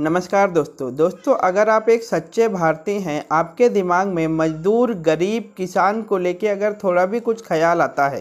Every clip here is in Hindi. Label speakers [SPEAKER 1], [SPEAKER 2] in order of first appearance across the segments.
[SPEAKER 1] नमस्कार दोस्तों दोस्तों अगर आप एक सच्चे भारतीय हैं आपके दिमाग में मजदूर गरीब किसान को लेके अगर थोड़ा भी कुछ ख्याल आता है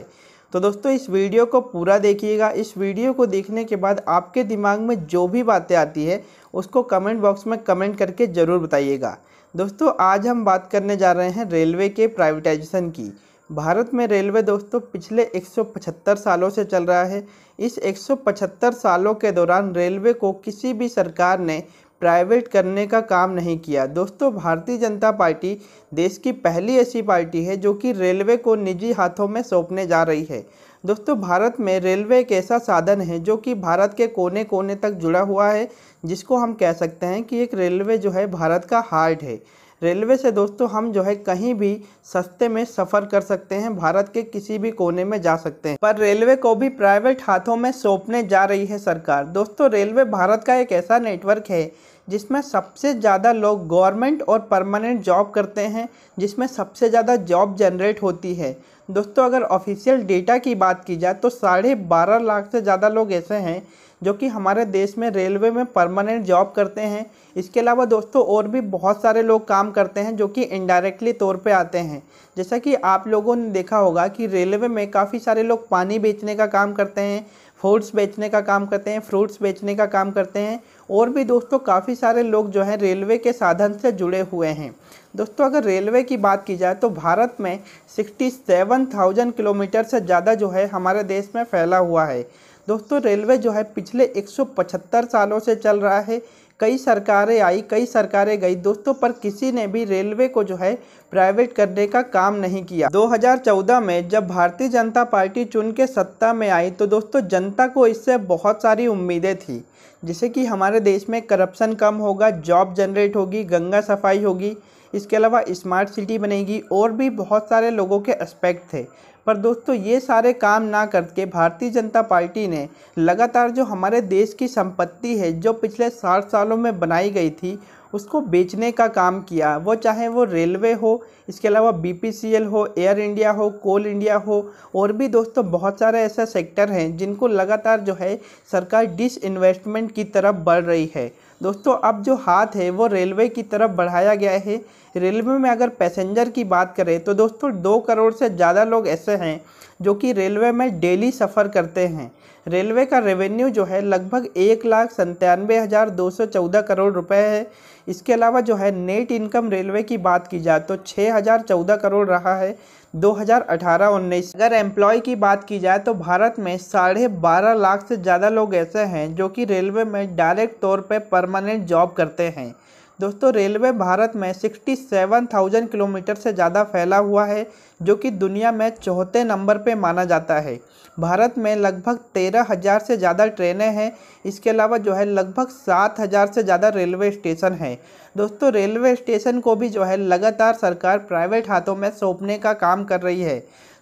[SPEAKER 1] तो दोस्तों इस वीडियो को पूरा देखिएगा इस वीडियो को देखने के बाद आपके दिमाग में जो भी बातें आती है उसको कमेंट बॉक्स में कमेंट करके ज़रूर बताइएगा दोस्तों आज हम बात करने जा रहे हैं रेलवे के प्राइवेटाइजेशन की भारत में रेलवे दोस्तों पिछले 175 सालों से चल रहा है इस 175 सालों के दौरान रेलवे को किसी भी सरकार ने प्राइवेट करने का काम नहीं किया दोस्तों भारतीय जनता पार्टी देश की पहली ऐसी पार्टी है जो कि रेलवे को निजी हाथों में सौंपने जा रही है दोस्तों भारत में रेलवे एक ऐसा साधन है जो कि भारत के कोने कोने तक जुड़ा हुआ है जिसको हम कह सकते हैं कि एक रेलवे जो है भारत का हार्ट है रेलवे से दोस्तों हम जो है कहीं भी सस्ते में सफ़र कर सकते हैं भारत के किसी भी कोने में जा सकते हैं पर रेलवे को भी प्राइवेट हाथों में सौंपने जा रही है सरकार दोस्तों रेलवे भारत का एक ऐसा नेटवर्क है जिसमें सबसे ज़्यादा लोग गवर्नमेंट और परमानेंट जॉब करते हैं जिसमें सबसे ज़्यादा जॉब जनरेट होती है दोस्तों अगर ऑफिशियल डेटा की बात की जाए तो साढ़े बारह लाख से ज़्यादा लोग ऐसे हैं जो कि हमारे देश में रेलवे में परमानेंट जॉब करते हैं इसके अलावा दोस्तों और भी बहुत सारे लोग काम करते हैं जो कि इनडायरेक्टली तौर पे आते हैं जैसा कि आप लोगों ने देखा होगा कि रेलवे में काफ़ी सारे लोग पानी बेचने का काम करते हैं फ्रूट्स बेचने का काम करते हैं फ्रूट्स बेचने का काम करते हैं और भी दोस्तों काफ़ी सारे लोग जो हैं रेलवे के साधन से जुड़े हुए हैं दोस्तों अगर रेलवे की बात की जाए तो भारत में सिक्सटी सेवन थाउजेंड किलोमीटर से ज़्यादा जो है हमारे देश में फैला हुआ है दोस्तों रेलवे जो है पिछले 175 सालों से चल रहा है कई सरकारें आई कई सरकारें गई दोस्तों पर किसी ने भी रेलवे को जो है प्राइवेट करने का काम नहीं किया 2014 में जब भारतीय जनता पार्टी चुन के सत्ता में आई तो दोस्तों जनता को इससे बहुत सारी उम्मीदें थी जैसे कि हमारे देश में करप्शन कम होगा जॉब जनरेट होगी गंगा सफाई होगी इसके अलावा स्मार्ट सिटी बनेगी और भी बहुत सारे लोगों के एस्पेक्ट थे पर दोस्तों ये सारे काम ना करके भारतीय जनता पार्टी ने लगातार जो हमारे देश की संपत्ति है जो पिछले साठ सालों में बनाई गई थी उसको बेचने का काम किया वो चाहे वो रेलवे हो इसके अलावा बीपीसीएल हो एयर इंडिया हो कोल इंडिया हो और भी दोस्तों बहुत सारे ऐसे सेक्टर हैं जिनको लगातार जो है सरकार डिस इन्वेस्टमेंट की तरफ बढ़ रही है दोस्तों अब जो हाथ है वो रेलवे की तरफ बढ़ाया गया है रेलवे में अगर पैसेंजर की बात करें तो दोस्तों दो करोड़ से ज़्यादा लोग ऐसे हैं जो कि रेलवे में डेली सफ़र करते हैं रेलवे का रेवेन्यू जो है लगभग एक लाख संतानवे हज़ार दो सौ चौदह करोड़ रुपए है इसके अलावा जो है नेट इनकम रेलवे की बात की जाए तो छः हज़ार चौदह करोड़ रहा है 2018-19 अगर एम्प्लॉय की बात की जाए तो भारत में साढ़े बारह लाख से ज़्यादा लोग ऐसे हैं जो कि रेलवे में डायरेक्ट तौर पर परमानेंट जॉब करते हैं दोस्तों रेलवे भारत में 67,000 किलोमीटर से ज़्यादा फैला हुआ है जो कि दुनिया में चौथे नंबर पे माना जाता है भारत में लगभग 13,000 से ज़्यादा ट्रेनें हैं इसके अलावा जो है लगभग 7,000 से ज़्यादा रेलवे स्टेशन हैं दोस्तों रेलवे स्टेशन को भी जो है लगातार सरकार प्राइवेट हाथों में सौंपने का काम कर रही है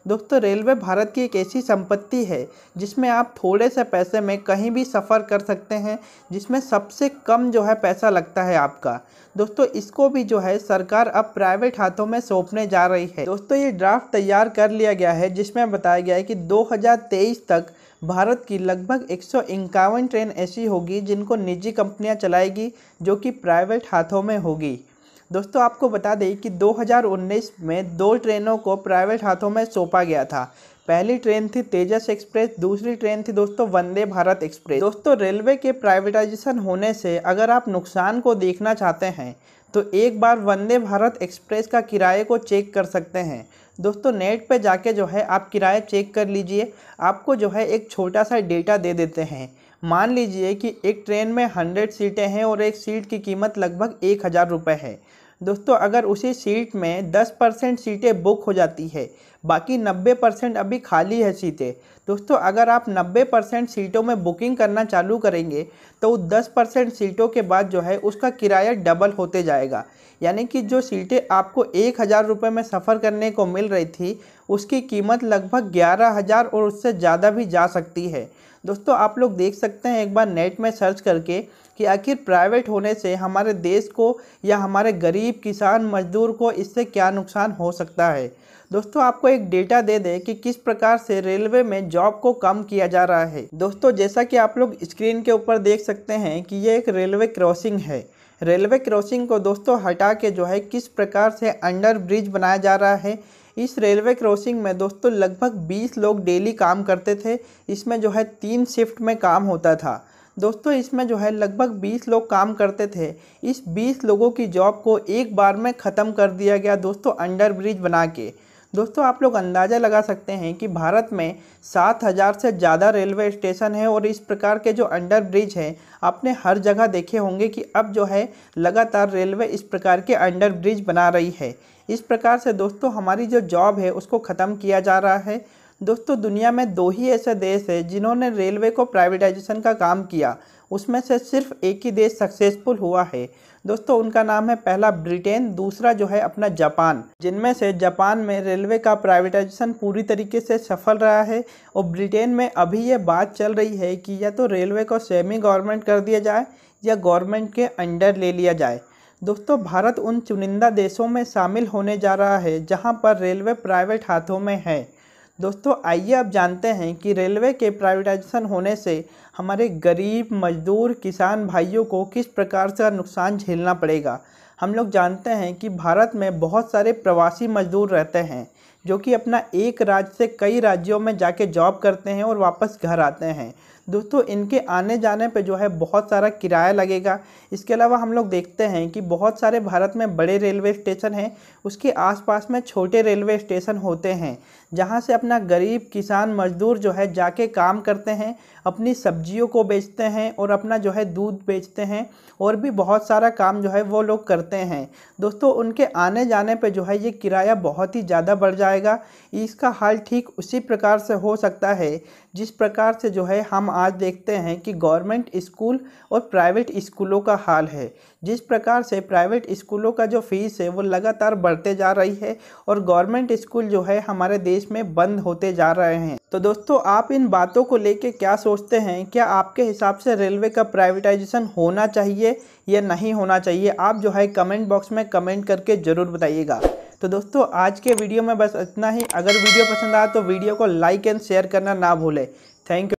[SPEAKER 1] दोस्तों रेलवे भारत की एक ऐसी संपत्ति है जिसमें आप थोड़े से पैसे में कहीं भी सफ़र कर सकते हैं जिसमें सबसे कम जो है पैसा लगता है आपका दोस्तों इसको भी जो है सरकार अब प्राइवेट हाथों में सौंपने जा रही है दोस्तों ये ड्राफ्ट तैयार कर लिया गया है जिसमें बताया गया है कि दो तक भारत की लगभग एक ट्रेन ऐसी होगी जिनको निजी कंपनियाँ चलाएगी जो कि प्राइवेट हाथों में होगी दोस्तों आपको बता दें कि 2019 में दो ट्रेनों को प्राइवेट हाथों में सौंपा गया था पहली ट्रेन थी तेजस एक्सप्रेस दूसरी ट्रेन थी दोस्तों वंदे भारत एक्सप्रेस दोस्तों रेलवे के प्राइवेटाइजेशन होने से अगर आप नुकसान को देखना चाहते हैं तो एक बार वंदे भारत एक्सप्रेस का किराए को चेक कर सकते हैं दोस्तों नेट पे जाके जो है आप किराया चेक कर लीजिए आपको जो है एक छोटा सा डेटा दे देते हैं मान लीजिए कि एक ट्रेन में हंड्रेड सीटें हैं और एक सीट की कीमत लगभग एक हज़ार रुपये है दोस्तों अगर उसी सीट में 10 परसेंट सीटें बुक हो जाती है बाकी 90 परसेंट अभी खाली है सीटें दोस्तों अगर आप 90 परसेंट सीटों में बुकिंग करना चालू करेंगे तो 10 परसेंट सीटों के बाद जो है उसका किराया डबल होते जाएगा यानी कि जो सीटें आपको एक हज़ार रुपये में सफ़र करने को मिल रही थी उसकी कीमत लगभग ग्यारह हज़ार और उससे ज़्यादा भी जा सकती है दोस्तों आप लोग देख सकते हैं एक बार नेट में सर्च करके कि आखिर प्राइवेट होने से हमारे देश को या हमारे गरीब किसान मजदूर को इससे क्या नुकसान हो सकता है दोस्तों आपको एक डेटा दे दें कि किस प्रकार से रेलवे में जॉब को कम किया जा रहा है दोस्तों जैसा कि आप लोग स्क्रीन के ऊपर देख सकते हैं कि ये एक रेलवे क्रॉसिंग है रेलवे क्रॉसिंग को दोस्तों हटा के जो है किस प्रकार से अंडर ब्रिज बनाया जा रहा है इस रेलवे क्रॉसिंग में दोस्तों लगभग 20 लोग डेली काम करते थे इसमें जो है तीन शिफ्ट में काम होता था दोस्तों इसमें जो है लगभग 20 लोग काम करते थे इस 20 लोगों की जॉब को एक बार में ख़त्म कर दिया गया दोस्तों अंडर ब्रिज बना के दोस्तों आप लोग अंदाज़ा लगा सकते हैं कि भारत में सात हज़ार से ज़्यादा रेलवे स्टेशन है और इस प्रकार के जो अंडर ब्रिज हैं आपने हर जगह देखे होंगे कि अब जो है लगातार रेलवे इस प्रकार के अंडर ब्रिज बना रही है इस प्रकार से दोस्तों हमारी जो जॉब है उसको ख़त्म किया जा रहा है दोस्तों दुनिया में दो ही ऐसे देश है जिन्होंने रेलवे को प्राइवेटाइजेशन का काम किया उसमें से सिर्फ एक ही देश सक्सेसफुल हुआ है दोस्तों उनका नाम है पहला ब्रिटेन दूसरा जो है अपना जापान जिनमें से जापान में रेलवे का प्राइवेटाइजेशन पूरी तरीके से सफल रहा है और ब्रिटेन में अभी ये बात चल रही है कि या तो रेलवे को सेमी गवर्नमेंट कर दिया जाए या गवर्नमेंट के अंडर ले लिया जाए दोस्तों भारत उन चुनिंदा देशों में शामिल होने जा रहा है जहाँ पर रेलवे प्राइवेट हाथों में है दोस्तों आइए आप जानते हैं कि रेलवे के प्राइवेटाइजेशन होने से हमारे गरीब मजदूर किसान भाइयों को किस प्रकार का नुकसान झेलना पड़ेगा हम लोग जानते हैं कि भारत में बहुत सारे प्रवासी मजदूर रहते हैं जो कि अपना एक राज्य से कई राज्यों में जाके जॉब करते हैं और वापस घर आते हैं दोस्तों इनके आने जाने पे जो है बहुत सारा किराया लगेगा इसके अलावा हम लोग देखते हैं कि बहुत सारे भारत में बड़े रेलवे स्टेशन हैं उसके आसपास में छोटे रेलवे स्टेशन होते हैं जहाँ से अपना गरीब किसान मजदूर जो है जाके काम करते हैं अपनी सब्जियों को बेचते हैं और अपना जो है दूध बेचते हैं और भी बहुत सारा काम जो है वो लोग करते हैं दोस्तों उनके आने जाने पे जो है ये किराया बहुत ही ज़्यादा बढ़ जाएगा इसका हाल ठीक उसी प्रकार से हो सकता है जिस प्रकार से जो है हम आज देखते हैं कि गवर्नमेंट स्कूल और प्राइवेट स्कूलों का हाल है जिस प्रकार से प्राइवेट स्कूलों का जो फीस है वो लगातार बढ़ते जा रही है और गवर्नमेंट स्कूल जो है हमारे देश देश में बंद होते जा रहे हैं तो दोस्तों आप इन बातों को लेके क्या सोचते हैं क्या आपके हिसाब से रेलवे का प्राइवेटाइजेशन होना चाहिए या नहीं होना चाहिए आप जो है कमेंट बॉक्स में कमेंट करके ज़रूर बताइएगा तो दोस्तों आज के वीडियो में बस इतना ही अगर वीडियो पसंद आया तो वीडियो को लाइक एंड शेयर करना ना भूलें थैंक यू